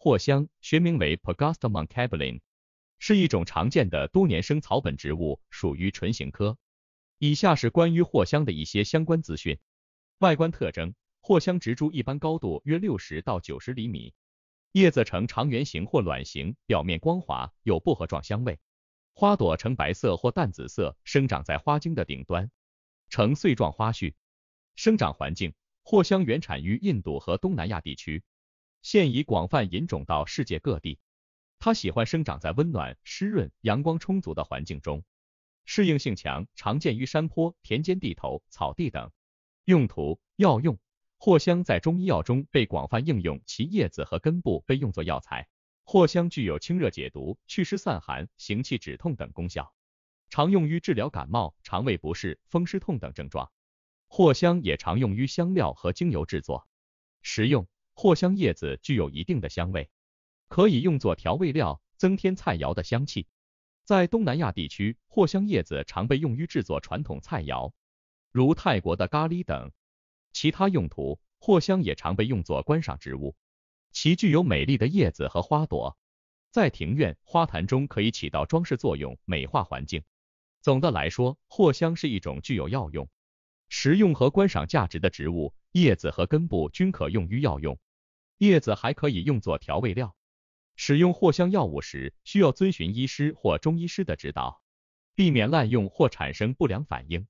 藿香，学名为 p e u o s t a n u n cablin，是一种常见的多年生草本植物，属于唇形科。以下是关于藿香的一些相关资讯。外观特征：藿香植株一般高度约六十到九十厘米，叶子呈长圆形或卵形，表面光滑，有薄荷状香味。花朵呈白色或淡紫色，生长在花茎的顶端，呈穗状花序。生长环境：藿香原产于印度和东南亚地区。现已广泛引种到世界各地。它喜欢生长在温暖、湿润、阳光充足的环境中，适应性强，常见于山坡、田间地头、草地等。用途：药用，藿香在中医药中被广泛应用，其叶子和根部被用作药材。藿香具有清热解毒、祛湿散寒、行气止痛等功效，常用于治疗感冒、肠胃不适、风湿痛等症状。藿香也常用于香料和精油制作。食用。藿香叶子具有一定的香味，可以用作调味料，增添菜肴的香气。在东南亚地区，藿香叶子常被用于制作传统菜肴，如泰国的咖喱等。其他用途，藿香也常被用作观赏植物，其具有美丽的叶子和花朵，在庭院、花坛中可以起到装饰作用，美化环境。总的来说，藿香是一种具有药用、食用和观赏价值的植物，叶子和根部均可用于药用。叶子还可以用作调味料。使用藿香药物时，需要遵循医师或中医师的指导，避免滥用或产生不良反应。